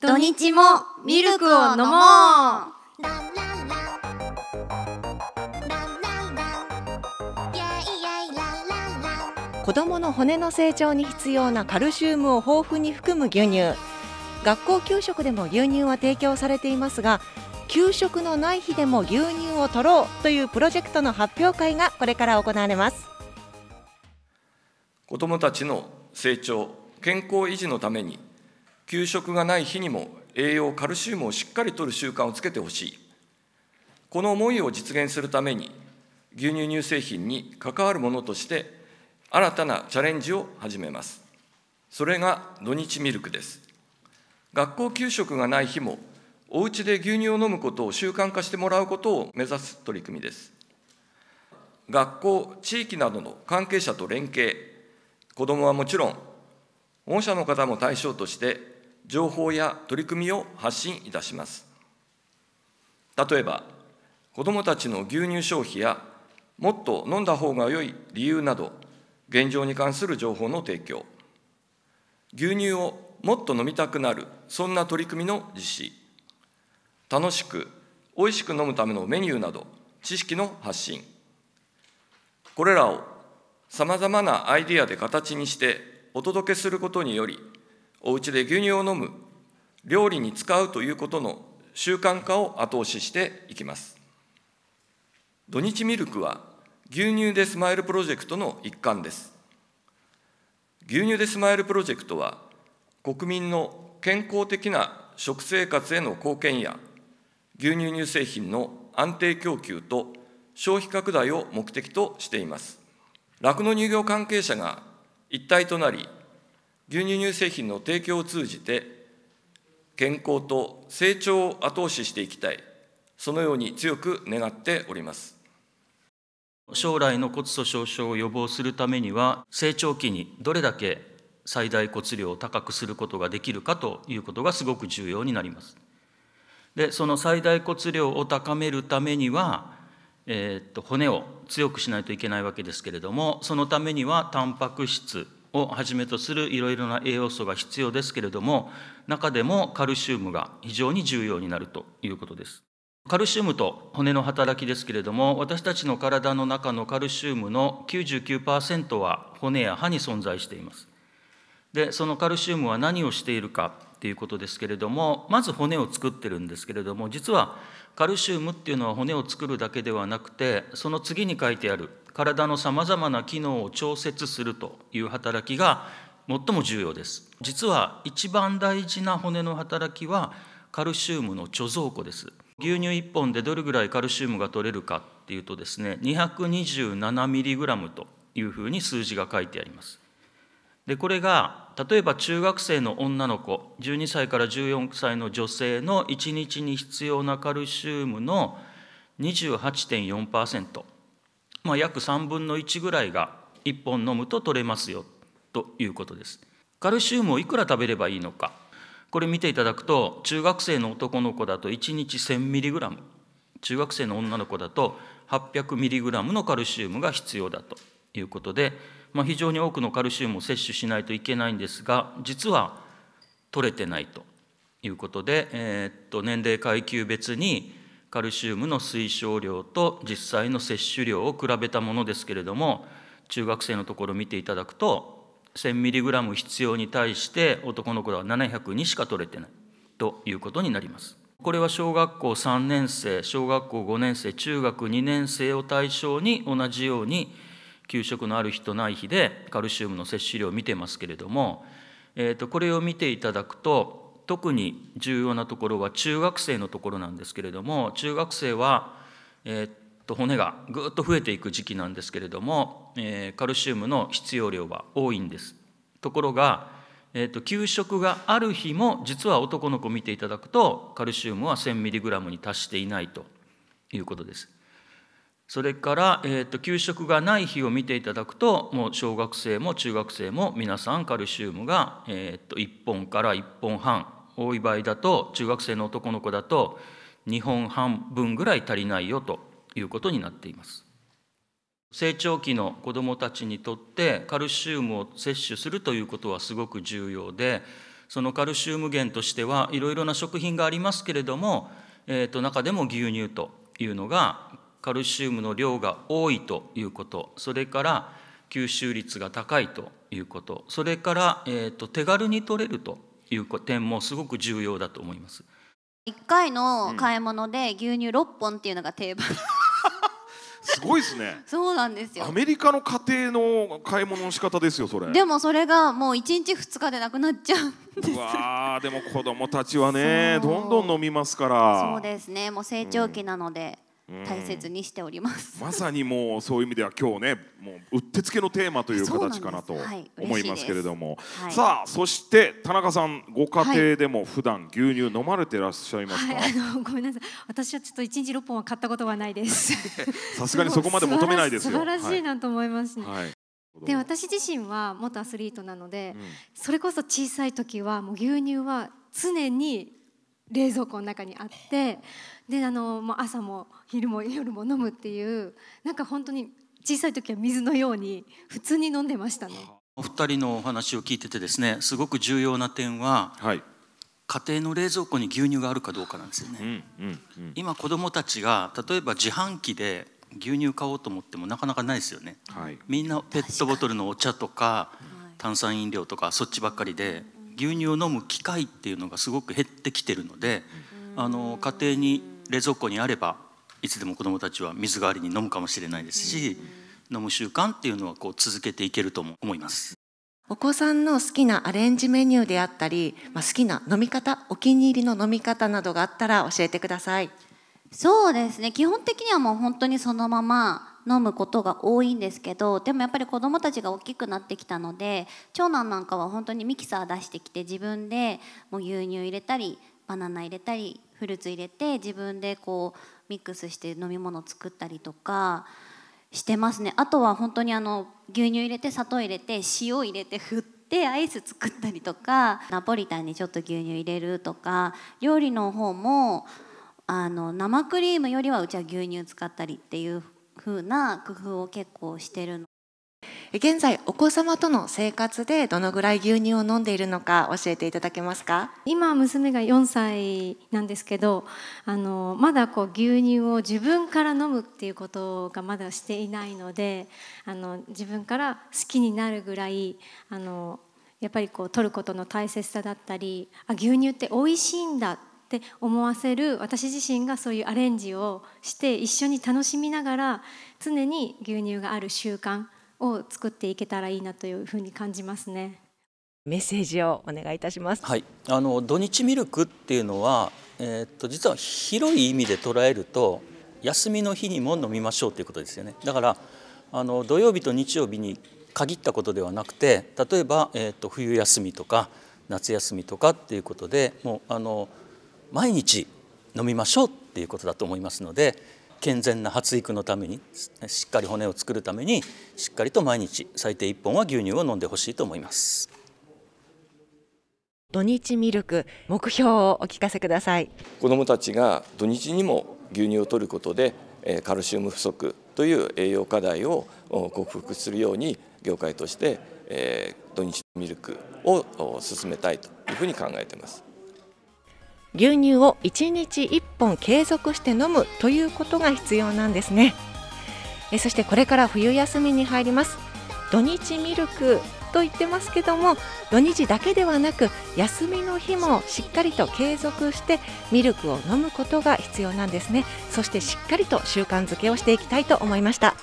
土日もミルクを飲もう子どもの骨の成長に必要なカルシウムを豊富に含む牛乳学校給食でも牛乳は提供されていますが給食のない日でも牛乳を取ろうというプロジェクトの発表会がこれから行われます子どもたちの成長健康維持のために給食がない日にも栄養カルシウムをしっかりとる習慣をつけてほしいこの思いを実現するために牛乳乳製品に関わるものとして新たなチャレンジを始めますそれが土日ミルクです学校給食がない日もおうちで牛乳を飲むことを習慣化してもらうことを目指す取り組みです学校地域などの関係者と連携子どもはもちろん御社の方も対象として情報や取り組みを発信いたします。例えば、子どもたちの牛乳消費や、もっと飲んだ方が良い理由など、現状に関する情報の提供、牛乳をもっと飲みたくなる、そんな取り組みの実施、楽しく、美味しく飲むためのメニューなど、知識の発信、これらをさまざまなアイディアで形にしてお届けすることにより、お家で牛乳を飲む、料理に使うということの習慣化を後押ししていきます。土日ミルクは牛乳でスマイルプロジェクトの一環です。牛乳でスマイルプロジェクトは国民の健康的な食生活への貢献や牛乳乳製品の安定供給と消費拡大を目的としています酪農乳業関係者が一体となり牛乳乳製品の提供を通じて、健康と成長を後押ししていきたい、そのように強く願っております。将来の骨粗しょう症を予防するためには、成長期にどれだけ最大骨量を高くすることができるかということがすごく重要になります。で、その最大骨量を高めるためには、えー、っと骨を強くしないといけないわけですけれども、そのためにはタンパク質をはじめとするいろいろな栄養素が必要ですけれども中でもカルシウムが非常に重要になるということですカルシウムと骨の働きですけれども私たちの体の中のカルシウムの99%は骨や歯に存在していますでそのカルシウムは何をしているかということですけれどもまず骨を作ってるんですけれども実はカルシウムっていうのは骨を作るだけではなくてその次に書いてある体のさまざまな機能を調節するという働きが最も重要です実は一番大事な骨の働きはカルシウムの貯蔵庫です牛乳1本でどれぐらいカルシウムが取れるかっていうとですね 227mg というふうに数字が書いてありますでこれが例えば中学生の女の子12歳から14歳の女性の1日に必要なカルシウムの28.4%まあ、約3分の1ぐらいが1本飲むと取れますよということです。カルシウムをいくら食べればいいのかこれ見ていただくと中学生の男の子だと1日 1000mg 中学生の女の子だと 800mg のカルシウムが必要だということで、まあ、非常に多くのカルシウムを摂取しないといけないんですが実は取れてないということで、えー、っと年齢階級別にカルシウムの推奨量と実際の摂取量を比べたものですけれども中学生のところ見ていただくと 1000mg 必要に対して男の子は700にしか取れてないということになります。これは小学校3年生小学校5年生中学2年生を対象に同じように給食のある日とない日でカルシウムの摂取量を見てますけれども、えー、とこれを見ていただくと特に重要なところは中学生のところなんですけれども中学生は、えー、っと骨がぐっと増えていく時期なんですけれども、えー、カルシウムの必要量は多いんです。ところが、えー、っと給食がある日も実は男の子見ていただくとカルシウムは 1000mg に達していないということです。それから、えーと、給食がない日を見ていただくともう小学生も中学生も皆さんカルシウムが、えーと、と1本から1本半多い場合だと中学生の男の子だと2本半分ぐらい足りないよということになっています成長期の子どもたちにとってカルシウムを摂取するということはすごく重要でそのカルシウム源としてはいろいろな食品がありますけれども、えー、と中でも牛乳というのがカルシウムの量が多いということそれから吸収率が高いということそれから、えーと、と手軽に取れるという点もすごく重要だと思います。1回の買い物で牛乳6本っていうのが定番、うん、すごいですねそうなんですよアメリカの家庭の買い物の仕方ですよそれでもそれがもう1日2日でなくなっちゃうんですわーでも子供たちはねどんどん飲みますからそうですねもう成長期なので、うん大切にしております。まさにもうそういう意味では今日ね、もううってつけのテーマという形かなと思いますけれども、はい、さあそして田中さんご家庭でも普段牛乳飲まれてらっしゃいますか、はいはい、あのごめんなさい、私はちょっと一日六本は買ったことはないです。さすがにそこまで求めないですよ。素晴らしいなと思いますね。で私自身は元アスリートなので、うん、それこそ小さい時はもう牛乳は常に冷蔵庫の中にあってであのもう朝も昼も夜も飲むっていうなんか本当に小さい時は水のように普通に飲んでましたね。お二人のお話を聞いててですねすごく重要な点は、はい、家庭の冷蔵庫に牛乳があるかどうかなんですよね、うんうんうん、今子供たちが例えば自販機で牛乳買おうと思ってもなかなかないですよね、はい、みんなペットボトルのお茶とか炭酸飲料とかそっちばっかりで牛乳を飲む機会っていうのがすごく減ってきてるので、あの家庭に冷蔵庫にあればいつでも子どもたちは水代わりに飲むかもしれないですし、飲む習慣っていうのはこう続けていけると思います。お子さんの好きなアレンジメニューであったり、まあ、好きな飲み方お気に入りの飲み方などがあったら教えてくださいそうですね基本的にはもう本当にそのまま飲むことが多いんですけどでもやっぱり子どもたちが大きくなってきたので長男なんかは本当にミキサー出してきて自分でもう牛乳入れたりバナナ入れたりフルーツ入れて自分でこうミックスして飲み物作ったりとかしてますねあとは本当にあの牛乳入れて砂糖入れて塩入れて振ってアイス作ったりとかナポリタンにちょっと牛乳入れるとか料理の方もあの生クリームよりはうちは牛乳使ったりっていう風な工夫を結構してるの。現在お子様との生活でどのぐらい牛乳を飲んでいるのか教えていただけますか今娘が4歳なんですけどあのまだこう牛乳を自分から飲むっていうことがまだしていないのであの自分から好きになるぐらいあのやっぱりこう取ることの大切さだったりあ牛乳って美味しいんだって思わせる私自身がそういうアレンジをして一緒に楽しみながら常に牛乳がある習慣を作っていけたらいいなというふうに感じますね。メッセージをお願いいたします。はい、あの土日ミルクっていうのは、えー、っと実は広い意味で捉えると休みの日にも飲みましょうということですよね。だからあの土曜日と日曜日に限ったことではなくて、例えばえー、っと冬休みとか夏休みとかっていうことで、もうあの毎日飲みましょうっていうことだと思いますので健全な発育のためにしっかり骨を作るためにしっかりと毎日最低1本は牛乳を飲んでほしいと思います土日ミルク目標をお聞かせください子どもたちが土日にも牛乳を取ることでカルシウム不足という栄養課題を克服するように業界として土日ミルクを進めたいというふうに考えています牛乳を1日1本継続して飲むということが必要なんですねえそしてこれから冬休みに入ります土日ミルクと言ってますけども土日だけではなく休みの日もしっかりと継続してミルクを飲むことが必要なんですねそしてしっかりと習慣づけをしていきたいと思いました